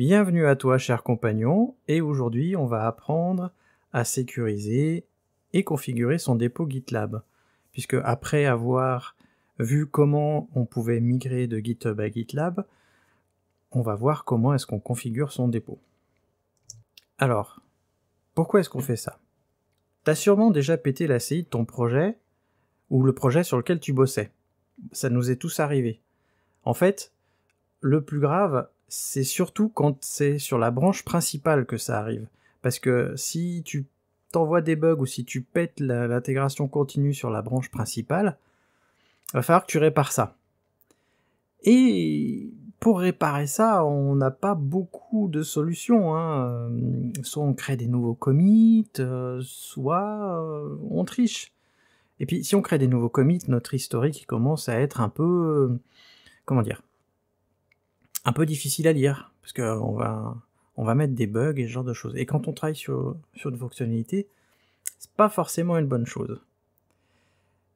Bienvenue à toi, cher compagnon, et aujourd'hui on va apprendre à sécuriser et configurer son dépôt GitLab, puisque après avoir vu comment on pouvait migrer de GitHub à GitLab, on va voir comment est-ce qu'on configure son dépôt. Alors, pourquoi est-ce qu'on fait ça T'as sûrement déjà pété la CI de ton projet ou le projet sur lequel tu bossais. Ça nous est tous arrivé. En fait, le plus grave, c'est surtout quand c'est sur la branche principale que ça arrive. Parce que si tu t'envoies des bugs ou si tu pètes l'intégration continue sur la branche principale, il va falloir que tu répares ça. Et pour réparer ça, on n'a pas beaucoup de solutions. Hein. Soit on crée des nouveaux commits, euh, soit euh, on triche. Et puis si on crée des nouveaux commits, notre historique commence à être un peu... Euh, comment dire un peu difficile à lire, parce qu'on va, on va mettre des bugs et ce genre de choses. Et quand on travaille sur, sur une fonctionnalité, c'est pas forcément une bonne chose.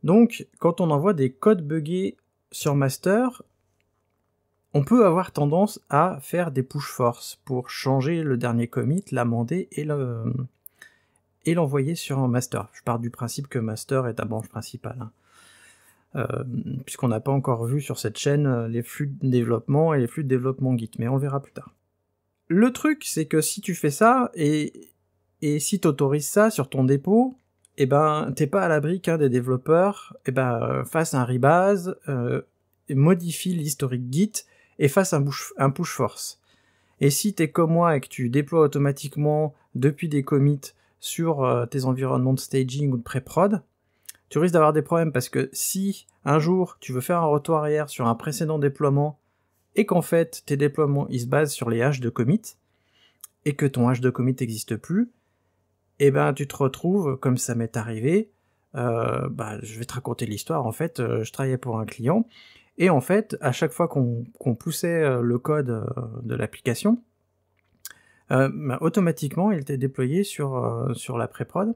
Donc, quand on envoie des codes buggés sur master, on peut avoir tendance à faire des push force pour changer le dernier commit, l'amender et le, et l'envoyer sur un master. Je pars du principe que master est ta branche principale. Hein. Euh, puisqu'on n'a pas encore vu sur cette chaîne euh, les flux de développement et les flux de développement Git, mais on le verra plus tard. Le truc, c'est que si tu fais ça et, si tu autorises ça sur ton dépôt, eh ben, t'es pas à l'abri qu'un des développeurs eh ben, fasse un rebase, euh, modifie l'historique Git et fasse un, push, force. Et si tu es comme moi et que tu déploies automatiquement depuis des commits sur tes environnements de staging ou de pré-prod, tu risques d'avoir des problèmes parce que si un jour tu veux faire un retour arrière sur un précédent déploiement et qu'en fait tes déploiements ils se basent sur les haches de commit et que ton h de commit n'existe plus, eh ben tu te retrouves comme ça m'est arrivé. Euh, bah, je vais te raconter l'histoire. En fait, euh, je travaillais pour un client et en fait, à chaque fois qu'on poussait euh, le code de l'application, bah, automatiquement, il était déployé sur la pré-prod.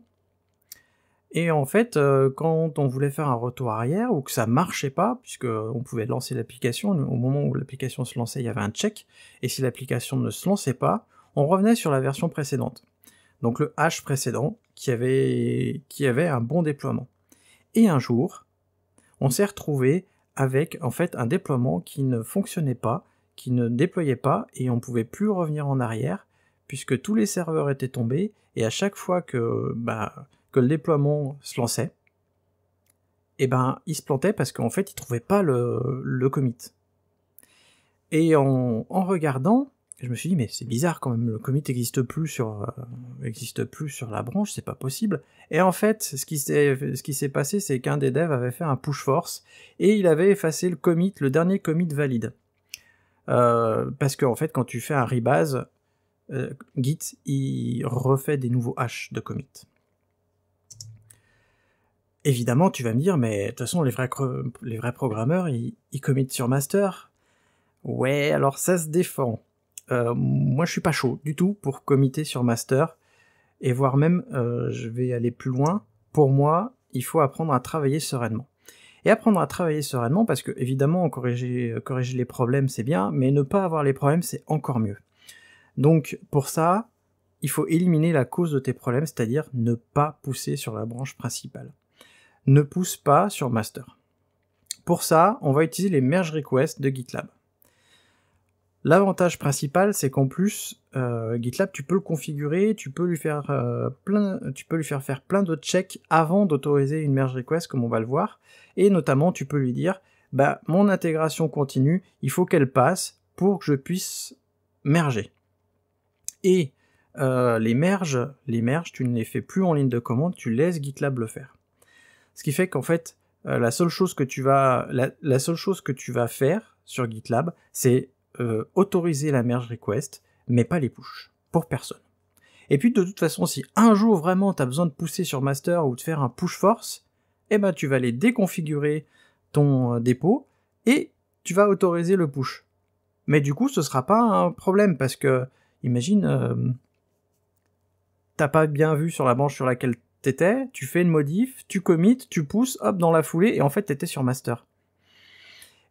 Et en fait, euh, quand on voulait faire un retour arrière ou que ça marchait pas, puisque on pouvait lancer l'application, au moment où l'application se lançait, il y avait un check, et si l'application ne se lançait pas, on revenait sur la version précédente. Donc le hash précédent qui avait, qui avait un bon déploiement. Et un jour, on s'est retrouvé avec en fait un déploiement qui ne fonctionnait pas, qui ne déployait pas et on pouvait plus revenir en arrière puisque tous les serveurs étaient tombés et à chaque fois que bah, que le déploiement se lançait, et eh ben il se plantait parce qu'en fait il ne trouvait pas le, commit. Et en, regardant, je me suis dit mais c'est bizarre quand même, le commit n'existe plus sur euh, existe plus sur la branche, c'est pas possible. Et en fait, ce qui s'est ce passé, c'est qu'un des devs avait fait un push force et il avait effacé le commit, le dernier commit valide. Euh, parce qu'en en fait, quand tu fais un rebase, euh, Git il refait des nouveaux hash de commit. Évidemment, tu vas me dire, mais de toute façon, les vrais, les vrais programmeurs, ils, ils sur master. Ouais, alors ça se défend. Euh, moi, je suis pas chaud du tout pour committer sur master. Et voire même, euh, je vais aller plus loin. Pour moi, il faut apprendre à travailler sereinement. Et apprendre à travailler sereinement, parce que évidemment, corriger les problèmes, c'est bien, mais ne pas avoir les problèmes, c'est encore mieux. Donc, pour ça, il faut éliminer la cause de tes problèmes, c'est-à-dire ne pas pousser sur la branche principale ne pousse pas sur master. Pour ça, on va utiliser les merge requests de GitLab. L'avantage principal, c'est qu'en plus, euh, GitLab, tu peux le configurer, tu peux lui faire, euh, plein, tu peux lui faire faire plein d'autres checks avant d'autoriser une merge request, comme on va le voir. Et notamment, tu peux lui dire, bah, mon intégration continue, il faut qu'elle passe pour que je puisse merger. Et euh, les merges, les merges, tu ne les fais plus en ligne de commande, tu laisses GitLab le faire. Ce qui fait qu'en fait, euh, la seule chose que tu vas, la, seule chose que tu vas faire sur GitLab, c'est euh, autoriser la merge request, mais pas les push pour personne. Et puis de toute façon, si un jour vraiment tu as besoin de pousser sur master ou de faire un push force, eh ben tu vas aller déconfigurer ton euh, dépôt et tu vas autoriser le push. Mais du coup, ce sera pas un problème parce que imagine tu t'as pas bien vu sur la branche sur laquelle t'étais, tu fais une modif, tu commit, tu pousses, hop, dans la foulée, et en fait, étais sur master.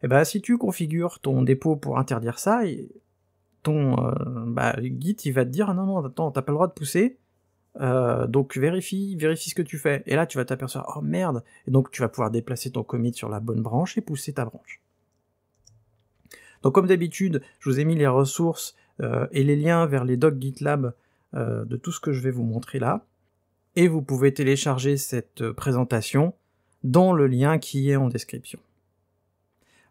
Et eh bah, ben, si tu configures ton dépôt pour interdire ça, ton euh, bah, Git, il va te dire, ah non, non, attends, t'as pas le droit de pousser, euh, donc vérifie, vérifie ce que tu fais. Et là, tu vas t'apercevoir, oh merde, et donc tu vas pouvoir déplacer ton commit sur la bonne branche et pousser ta branche. Donc comme d'habitude, je vous ai mis les ressources euh, et les liens vers les docs GitLab de tout ce que je vais vous montrer là et vous pouvez télécharger cette euh, présentation dans le lien qui est en description.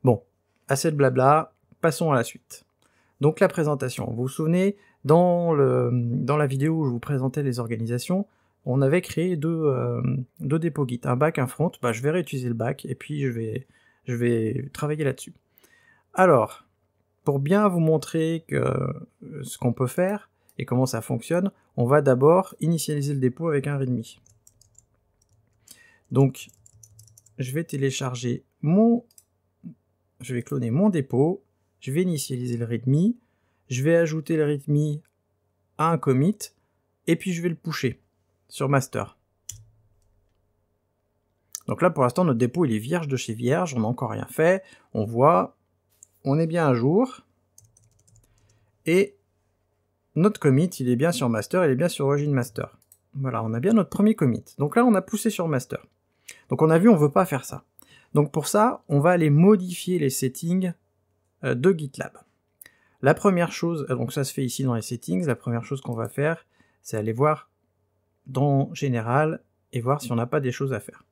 Bon, assez de blabla, passons à la suite. Donc la présentation, vous vous souvenez, dans, la vidéo où je vous présentais les organisations, on avait créé deux, euh, dépôts Git, un back, un front, bah, je vais réutiliser le bac et puis je vais, je vais travailler là-dessus. Alors, pour bien vous montrer euh, ce qu'on peut faire, et comment ça fonctionne, on va d'abord initialiser le dépôt avec un README. Donc, je vais télécharger mon... Je vais cloner mon dépôt, je vais initialiser le README, je vais ajouter le README à un commit, et puis je vais le pusher sur master. Donc là, pour l'instant, notre dépôt, il est vierge de chez vierge, on n'a encore rien fait. On voit, on est bien à jour. Et notre commit, il est bien sur master, il est bien sur origin master. Voilà, on a bien notre premier commit. Donc là, on a poussé sur master. Donc on a vu, on ne veut pas faire ça. Donc pour ça, on va aller modifier les settings euh, de GitLab. La première chose, euh, donc ça se fait ici dans les settings, la première chose qu'on va faire, c'est aller voir dans Général et voir si on n'a pas des choses à faire.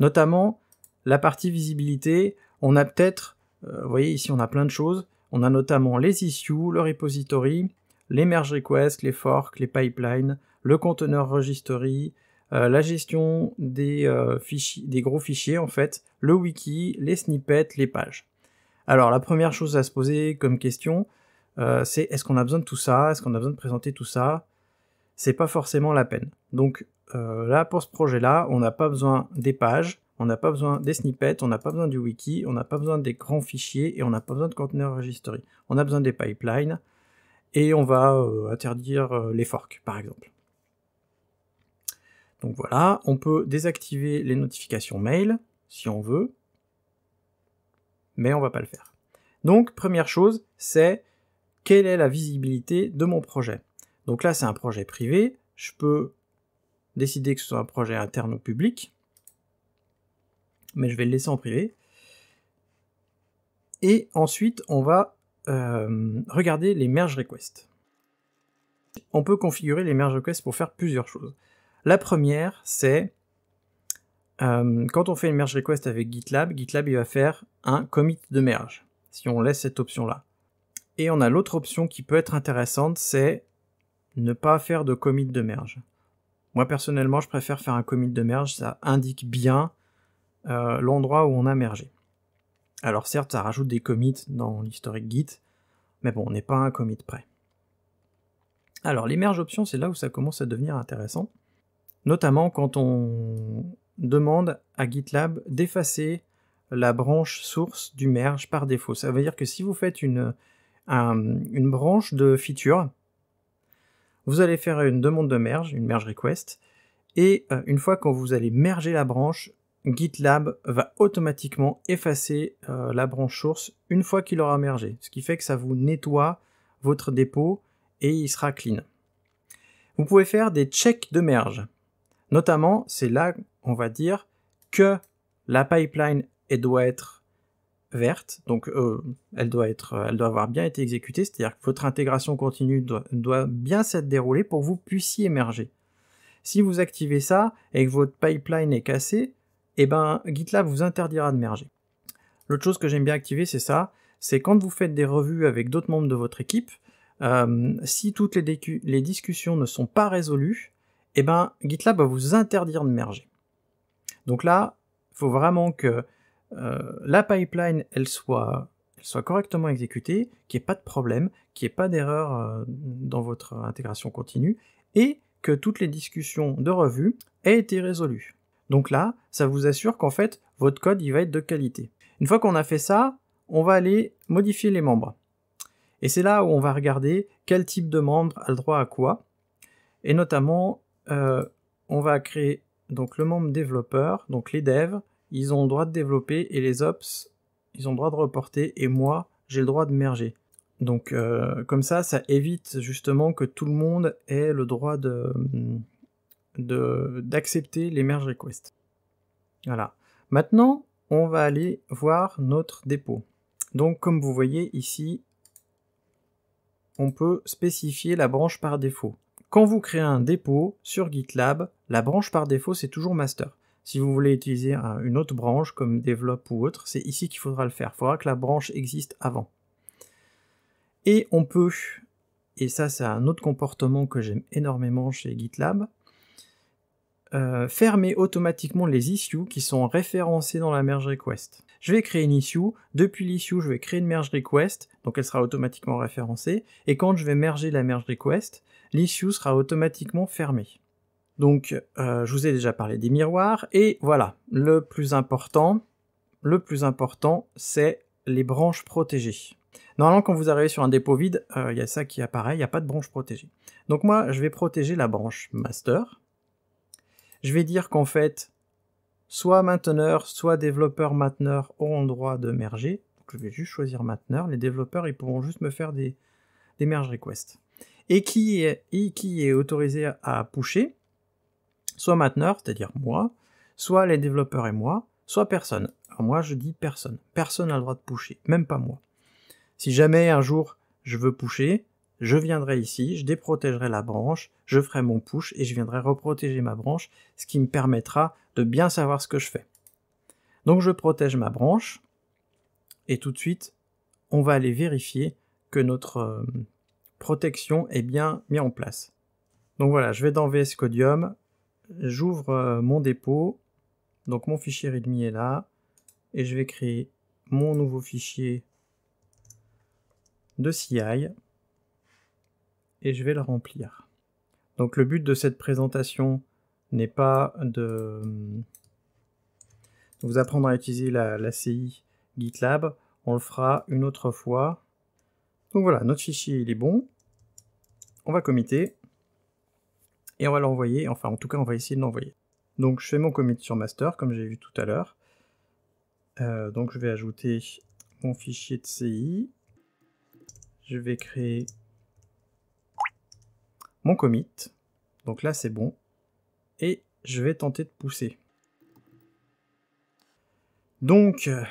Notamment, la partie visibilité, on a peut-être, euh, vous voyez ici on a plein de choses, on a notamment les issues, le repository, les merge requests, les forks, les pipelines, le conteneur registry, euh, la gestion des, euh, des gros fichiers en fait, le wiki, les snippets, les pages. Alors la première chose à se poser comme question, euh, c'est est-ce qu'on a besoin de tout ça Est-ce qu'on a besoin de présenter tout ça C'est pas forcément la peine. Donc là pour ce projet-là, on n'a pas besoin des pages, on n'a pas besoin des snippets, on n'a pas besoin du wiki, on n'a pas besoin des grands fichiers et on n'a pas besoin de container registry. On a besoin des pipelines, et on va euh, interdire euh, les forks, par exemple. Donc voilà, on peut désactiver les notifications mail, si on veut, mais on va pas le faire. Donc, première chose, c'est quelle est la visibilité de mon projet. Donc là, c'est un projet privé, je peux décider que ce soit un projet interne ou public, mais je vais le laisser en privé. Et ensuite, on va euh, regarder regardez les merge requests. On peut configurer les merge requests pour faire plusieurs choses. La première, c'est euh, quand on fait une merge request avec GitLab, GitLab il va faire un commit de merge, si on laisse cette option-là. Et on a l'autre option qui peut être intéressante, c'est ne pas faire de commit de merge. Moi personnellement, je préfère faire un commit de merge, ça indique bien euh, l'endroit où on a mergé. Alors certes, ça rajoute des commits dans l'historique Git, mais bon, on n'est pas un commit prêt. Alors les merge options, c'est là où ça commence à devenir intéressant, notamment quand on demande à GitLab d'effacer la branche source du merge par défaut. Ça veut dire que si vous faites une, une branche de feature, vous allez faire une demande de merge, une merge request, et euh, une fois que vous allez merger la branche, GitLab va automatiquement effacer euh, la branche source une fois qu'il aura mergé, ce qui fait que ça vous nettoie votre dépôt et il sera clean. Vous pouvez faire des checks de merge. Notamment, c'est là, on va dire, que la pipeline doit être verte, donc euh, elle, doit avoir bien été exécutée, c'est-à-dire que votre intégration continue doit, bien s'être déroulée pour que vous puissiez émerger. Si vous activez ça et que votre pipeline est cassée, eh ben, GitLab vous interdira de merger. L'autre chose que j'aime bien activer, c'est ça, c'est quand vous faites des revues avec d'autres membres de votre équipe, euh, si toutes les, discussions ne sont pas résolues, et eh ben, GitLab va vous interdire de merger. Donc là, il faut vraiment que euh, la pipeline, elle soit, correctement exécutée, qu'il n'y ait pas de problème, qu'il n'y ait pas d'erreur euh, dans votre intégration continue, et que toutes les discussions de revue aient été résolues. Donc là, ça vous assure qu'en fait, votre code, il va être de qualité. Une fois qu'on a fait ça, on va aller modifier les membres. Et c'est là où on va regarder quel type de membre a le droit à quoi. Et notamment, euh, on va créer donc le membre développeur, donc les devs, ils ont le droit de développer et les ops, ils ont le droit de reporter et moi, j'ai le droit de merger. Donc euh, comme ça, ça évite justement que tout le monde ait le droit de... Hum, d'accepter les merge requests. Voilà. Maintenant, on va aller voir notre dépôt. Donc, comme vous voyez ici, on peut spécifier la branche par défaut. Quand vous créez un dépôt sur GitLab, la branche par défaut, c'est toujours master. Si vous voulez utiliser une autre branche comme develop ou autre, c'est ici qu'il faudra le faire. Il faudra que la branche existe avant. Et on peut, et ça c'est un autre comportement que j'aime énormément chez GitLab, euh, fermer automatiquement les issues qui sont référencées dans la merge request. Je vais créer une issue, depuis l'issue je vais créer une merge request, donc elle sera automatiquement référencée, et quand je vais merger la merge request, l'issue sera automatiquement fermée. Donc euh, je vous ai déjà parlé des miroirs, et voilà, le plus important, le plus important c'est les branches protégées. Normalement, quand vous arrivez sur un dépôt vide, euh, il y a ça qui apparaît, il n'y a pas de branche protégée. Donc moi, je vais protéger la branche master, je vais dire qu'en fait, soit mainteneur, soit développeur mainteneur auront le droit de merger. Donc je vais juste choisir mainteneur. Les développeurs, ils pourront juste me faire des, des merge requests. Et qui est, qui est autorisé à pusher Soit mainteneur, c'est-à-dire moi, soit les développeurs et moi, soit personne. moi, je dis personne. Personne n'a le droit de pusher, même pas moi. Si jamais un jour je veux pusher, je viendrai ici, je déprotégerai la branche, je ferai mon push et je viendrai reprotéger ma branche, ce qui me permettra de bien savoir ce que je fais. Donc je protège ma branche et tout de suite, on va aller vérifier que notre euh, protection est bien mise en place. Donc voilà, je vais dans VS Codium, j'ouvre euh, mon dépôt, donc mon fichier readme est là, et je vais créer mon nouveau fichier de CI et je vais le remplir. Donc le but de cette présentation n'est pas de euh, vous apprendre à utiliser la, CI GitLab, on le fera une autre fois. Donc voilà, notre fichier il est bon, on va committer, et on va l'envoyer, enfin en tout cas on va essayer de l'envoyer. Donc je fais mon commit sur master, comme j'ai vu tout à l'heure. Euh, donc je vais ajouter mon fichier de CI, je vais créer mon commit. Donc là, c'est bon. Et je vais tenter de pousser. Donc, euh,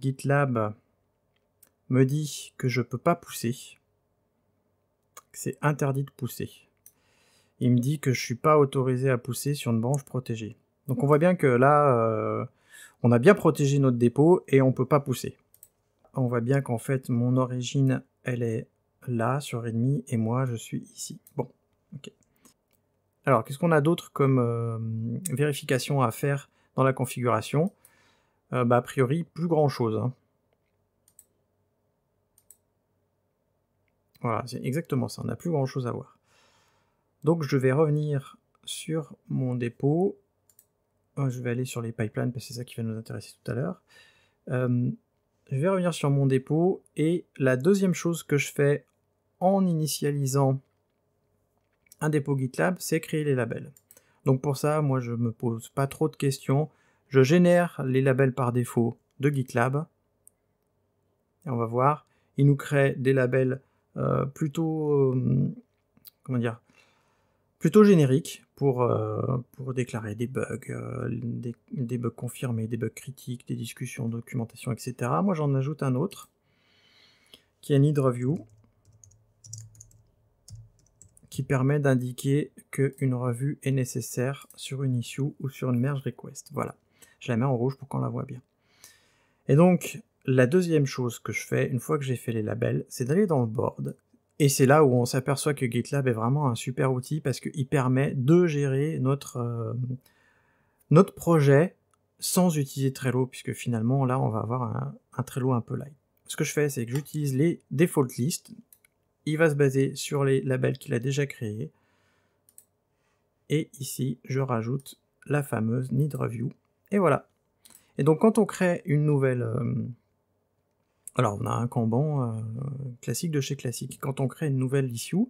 GitLab me dit que je ne peux pas pousser. C'est interdit de pousser. Il me dit que je ne suis pas autorisé à pousser sur une branche protégée. Donc on voit bien que là, euh, on a bien protégé notre dépôt et on ne peut pas pousser. On voit bien qu'en fait, mon origine, elle est là sur redmi et moi je suis ici. Bon, ok. Alors qu'est-ce qu'on a d'autre comme euh, vérification à faire dans la configuration euh, bah, A priori, plus grand-chose. Hein. Voilà, c'est exactement ça, on n'a plus grand-chose à voir. Donc je vais revenir sur mon dépôt. Euh, je vais aller sur les pipelines parce que c'est ça qui va nous intéresser tout à l'heure. je vais revenir sur mon dépôt et la deuxième chose que je fais en initialisant un dépôt GitLab, c'est créer les labels. Donc pour ça, moi je me pose pas trop de questions. Je génère les labels par défaut de GitLab. Et on va voir, il nous crée des labels euh, plutôt, euh, comment dire, plutôt génériques pour, euh, pour déclarer des bugs, des, bugs confirmés, des bugs critiques, des discussions, documentation, etc. Moi j'en ajoute un autre qui est Need Review qui permet d'indiquer qu'une revue est nécessaire sur une issue ou sur une merge request. Voilà, je la mets en rouge pour qu'on la voit bien. Et donc, la deuxième chose que je fais, une fois que j'ai fait les labels, c'est d'aller dans le board. Et c'est là où on s'aperçoit que GitLab est vraiment un super outil parce qu'il permet de gérer notre, euh, notre projet sans utiliser Trello, puisque finalement, là, on va avoir un, un Trello un peu light. Ce que je fais, c'est que j'utilise les default lists, il va se baser sur les labels qu'il a déjà créés. Et ici, je rajoute la fameuse need review. Et voilà. Et donc quand on crée une nouvelle... Euh, alors on a un Kanban euh, classique de chez classique. Quand on crée une nouvelle issue,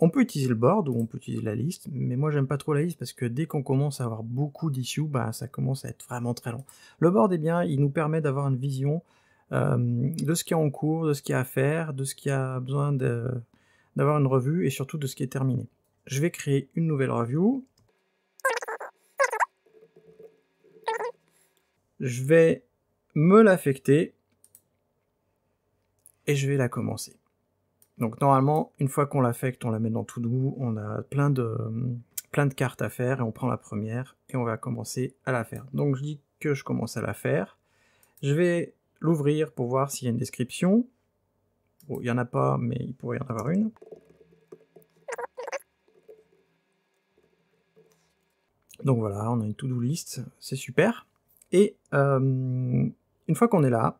on peut utiliser le board ou on peut utiliser la liste, mais moi j'aime pas trop la liste parce que dès qu'on commence à avoir beaucoup d'issues, bah, ça commence à être vraiment très long. Le board, eh bien, il nous permet d'avoir une vision euh, de ce qui est en cours, de ce qui a à faire, de ce qui a besoin d'avoir une revue et surtout de ce qui est terminé. Je vais créer une nouvelle review. Je vais me l'affecter et je vais la commencer. Donc normalement, une fois qu'on l'affecte, on la met dans tout on a plein de, plein de cartes à faire et on prend la première et on va commencer à la faire. Donc je dis que je commence à la faire. Je vais l'ouvrir pour voir s'il y a une description. il n'y en a pas, mais il pourrait y en avoir une. Donc voilà, on a une to-do list, c'est super. Et euh, une fois qu'on est là,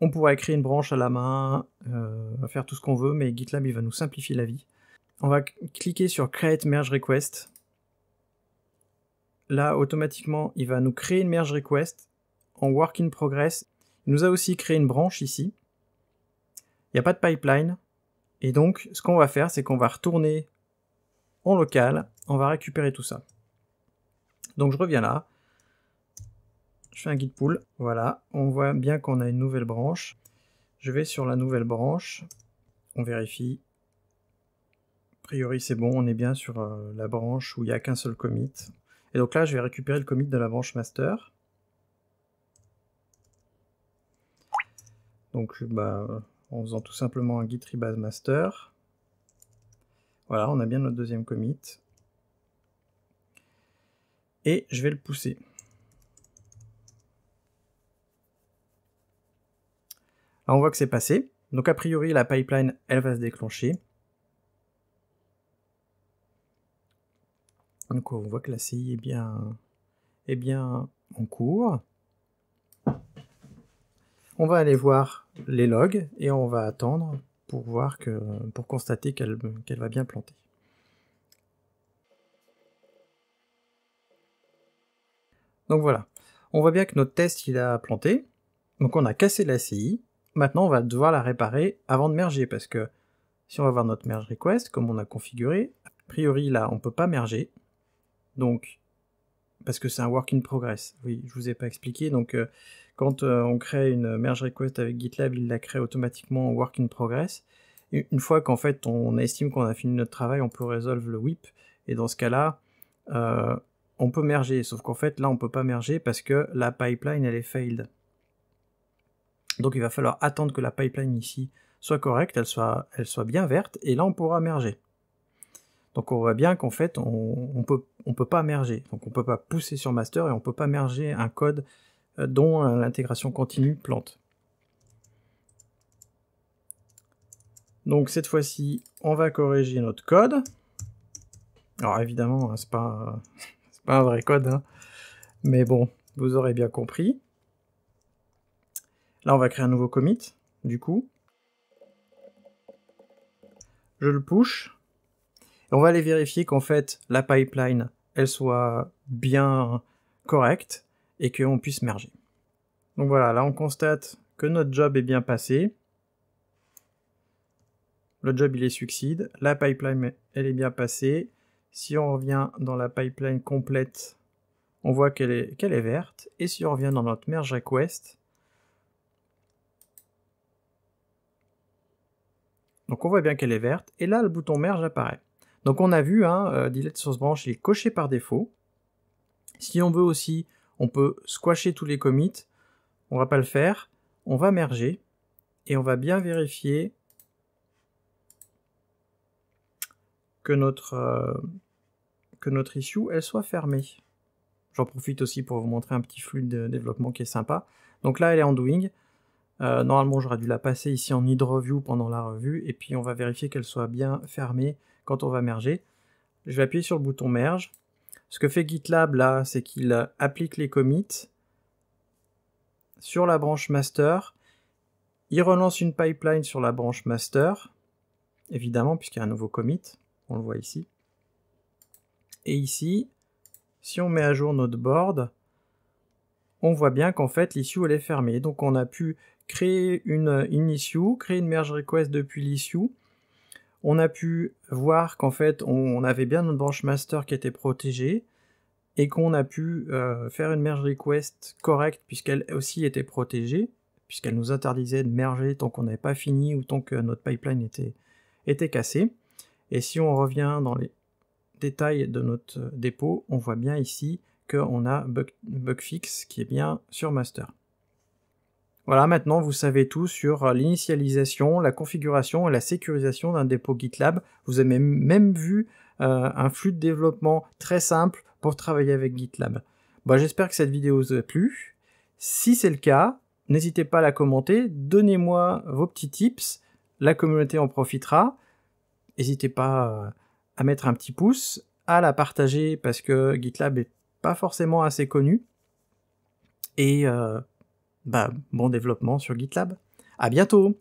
on pourra écrire une branche à la main, euh, faire tout ce qu'on veut, mais GitLab il va nous simplifier la vie. On va cliquer sur Create Merge Request. Là, automatiquement, il va nous créer une merge request en work in progress nous a aussi créé une branche ici. Il n'y a pas de pipeline. Et donc, ce qu'on va faire, c'est qu'on va retourner en local. On va récupérer tout ça. Donc, je reviens là. Je fais un guide pool. Voilà, on voit bien qu'on a une nouvelle branche. Je vais sur la nouvelle branche. On vérifie. A priori, c'est bon. On est bien sur euh, la branche où il n'y a qu'un seul commit. Et donc là, je vais récupérer le commit de la branche master. Donc bah, en faisant tout simplement un git rebase master. Voilà, on a bien notre deuxième commit. Et je vais le pousser. Là, on voit que c'est passé. Donc a priori, la pipeline, elle va se déclencher. Donc on voit que la CI est bien, est bien en cours. On va aller voir les logs et on va attendre pour, voir que, pour constater qu'elle va bien planter. Donc voilà, on voit bien que notre test il a planté, donc on a cassé la CI, maintenant on va devoir la réparer avant de merger, parce que si on va voir notre merge request, comme on a configuré, a priori là on ne peut pas merger, donc parce que c'est un work in progress. Oui, je vous ai pas expliqué. Donc, euh, quand euh, on crée une merge request avec GitLab, il la crée automatiquement en work in progress. une fois qu'en fait on estime qu'on a fini notre travail, on peut résoudre le whip. Et dans ce cas-là, euh, on peut merger. Sauf qu'en fait, là, on peut pas merger parce que la pipeline elle est failed. Donc, il va falloir attendre que la pipeline ici soit correcte, elle soit, elle soit bien verte, et là, on pourra merger. Donc on voit bien qu'en fait, on, ne peut, on peut pas merger. Donc on ne peut pas pousser sur master et on ne peut pas merger un code euh, dont euh, l'intégration continue plante. Donc cette fois-ci, on va corriger notre code. Alors évidemment, hein, ce pas, pas un vrai code, hein. mais bon, vous aurez bien compris. Là, on va créer un nouveau commit, du coup. Je le push, on va aller vérifier qu'en fait, la pipeline, elle soit bien correcte et qu'on puisse merger. Donc voilà, là on constate que notre job est bien passé. Le job il est succide, la pipeline elle est bien passée. Si on revient dans la pipeline complète, on voit qu'elle est, qu'elle est verte. Et si on revient dans notre merge request, donc on voit bien qu'elle est verte. Et là le bouton merge apparaît. Donc on a vu, hein, euh, delete source branch, est coché par défaut. Si on veut aussi, on peut squasher tous les commits. On va pas le faire. On va merger et on va bien vérifier que notre, euh, que notre issue, elle soit fermée. J'en profite aussi pour vous montrer un petit flux de développement qui est sympa. Donc là, elle est en doing. Euh, normalement, j'aurais dû la passer ici en hydroview pendant la revue, et puis on va vérifier qu'elle soit bien fermée quand on va merger. Je vais appuyer sur le bouton merge. Ce que fait GitLab là, c'est qu'il applique les commits sur la branche master. Il relance une pipeline sur la branche master, évidemment, puisqu'il y a un nouveau commit. On le voit ici. Et ici, si on met à jour notre board, on voit bien qu'en fait l'issue elle est fermée. Donc on a pu créer une, issue, créer une merge request depuis l'issue, on a pu voir qu'en fait, on, avait bien notre branche master qui était protégée et qu'on a pu euh, faire une merge request correcte puisqu'elle aussi était protégée, puisqu'elle nous interdisait de merger tant qu'on n'avait pas fini ou tant que notre pipeline était, était cassé. Et si on revient dans les détails de notre euh, dépôt, on voit bien ici qu'on a bug, bug fix qui est bien sur master. Voilà, maintenant vous savez tout sur euh, l'initialisation, la configuration et la sécurisation d'un dépôt GitLab. Vous avez même vu euh, un flux de développement très simple pour travailler avec GitLab. Bah, j'espère que cette vidéo vous a plu. Si c'est le cas, n'hésitez pas à la commenter, donnez-moi vos petits tips, la communauté en profitera. N'hésitez pas euh, à mettre un petit pouce, à la partager parce que GitLab n'est pas forcément assez connu. Et bah, bon développement sur GitLab. À bientôt!